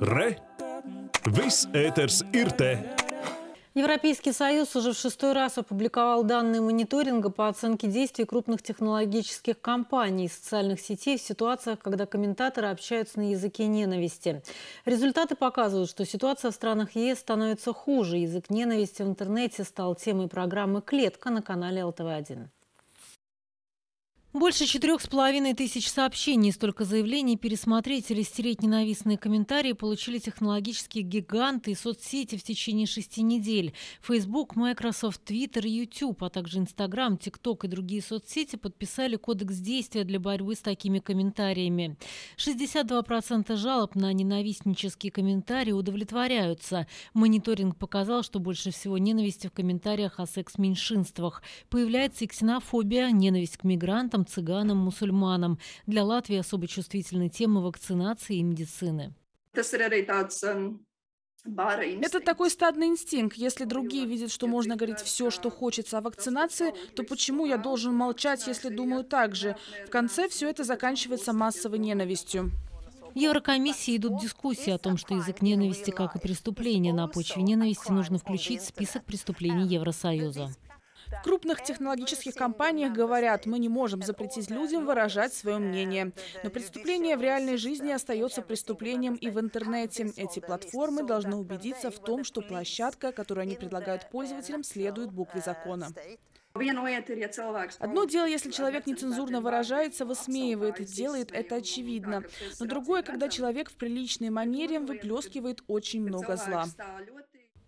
Ре? Весь этерс ir te! Европейский союз уже в шестой раз опубликовал данные мониторинга по оценке действий крупных технологических компаний и социальных сетей в ситуациях, когда комментаторы общаются на языке ненависти. Результаты показывают, что ситуация в странах ЕС становится хуже. Язык ненависти в интернете стал темой программы «Клетка» на канале ЛТВ-1. Больше четырех с половиной тысяч сообщений, столько заявлений пересмотреть или стереть ненавистные комментарии получили технологические гиганты и соцсети в течение шести недель. Facebook, Microsoft, Twitter, YouTube, а также Instagram, TikTok и другие соцсети подписали кодекс действия для борьбы с такими комментариями. 62% жалоб на ненавистнические комментарии удовлетворяются. Мониторинг показал, что больше всего ненависти в комментариях о секс-меньшинствах. Появляется и ксенофобия, ненависть к мигрантам, мигрантам, цыганам, мусульманам. Для Латвии особо чувствительны темы вакцинации и медицины. Это такой стадный инстинкт. Если другие видят, что можно говорить все, что хочется о вакцинации, то почему я должен молчать, если думаю так же? В конце все это заканчивается массовой ненавистью. В Еврокомиссии идут дискуссии о том, что язык ненависти, как и преступление на почве ненависти, нужно включить в список преступлений Евросоюза. В крупных технологических компаниях говорят, мы не можем запретить людям выражать свое мнение. Но преступление в реальной жизни остается преступлением и в интернете. Эти платформы должны убедиться в том, что площадка, которую они предлагают пользователям, следует букве закона. Одно дело, если человек нецензурно выражается, высмеивает, делает это очевидно. Но другое, когда человек в приличной манере выплескивает очень много зла.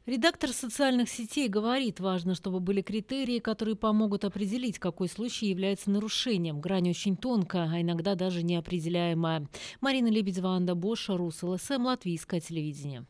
Редактор социальных сетей говорит, важно, чтобы были критерии, которые помогут определить, какой случай является нарушением. Грань очень тонкая, а иногда даже неопределяемая. Марина Лебедева, Анда Боша, РУСЛСМ, Латвийское телевидение.